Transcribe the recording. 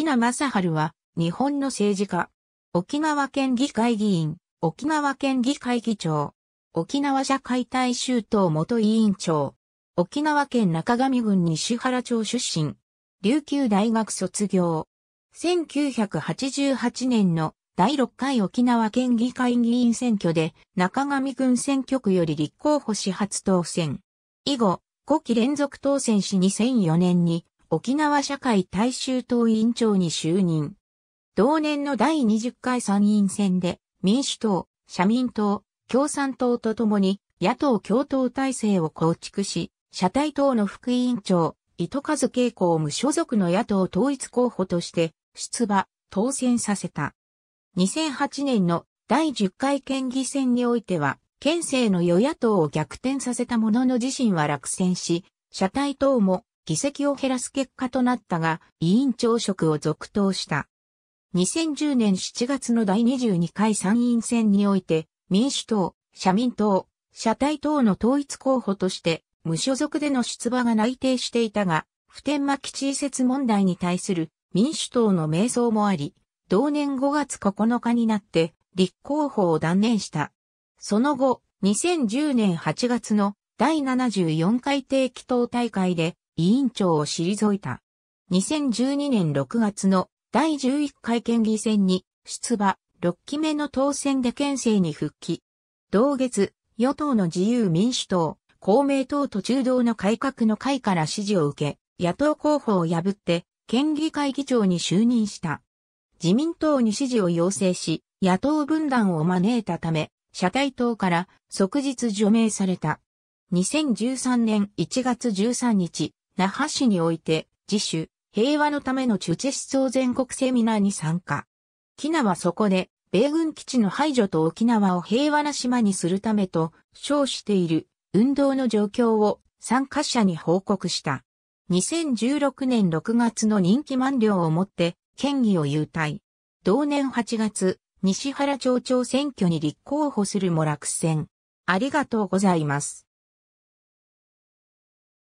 沖縄正春は、日本の政治家。沖縄県議会議員、沖縄県議会議長。沖縄社会大衆党元委員長。沖縄県中上郡西原町出身。琉球大学卒業。1988年の第6回沖縄県議会議員選挙で中上郡選挙区より立候補し初当選。以後、5期連続当選し2004年に沖縄社会大衆党委員長に就任。同年の第20回参院選で民主党、社民党、共産党とともに野党共闘体制を構築し、社体党の副委員長、糸数恵子を無所属の野党統一候補として出馬、当選させた。2008年の第10回県議選においては、県政の与野党を逆転させたものの自身は落選し、社体党も議席を減らす結果となったが、委員長職を続投した。2010年7月の第22回参院選において、民主党、社民党、社体党の統一候補として、無所属での出馬が内定していたが、普天間基地移設問題に対する民主党の迷走もあり、同年5月9日になって立候補を断念した。その後、2010年8月の第74回定期党大会で委員長を退いた。2012年6月の第11回県議選に出馬、6期目の当選で県政に復帰。同月、与党の自由民主党、公明党と中道の改革の会から支持を受け、野党候補を破って、県議会議長に就任した。自民党に支持を要請し、野党分断を招いたため、社会党から即日除名された。2013年1月13日、那覇市において、自主、平和のための中地思想全国セミナーに参加。キナはそこで、米軍基地の排除と沖縄を平和な島にするためと称している運動の状況を参加者に報告した。2016年6月の任期満了をもって県議を優待。同年8月、西原町長選挙に立候補するも落選。ありがとうございます。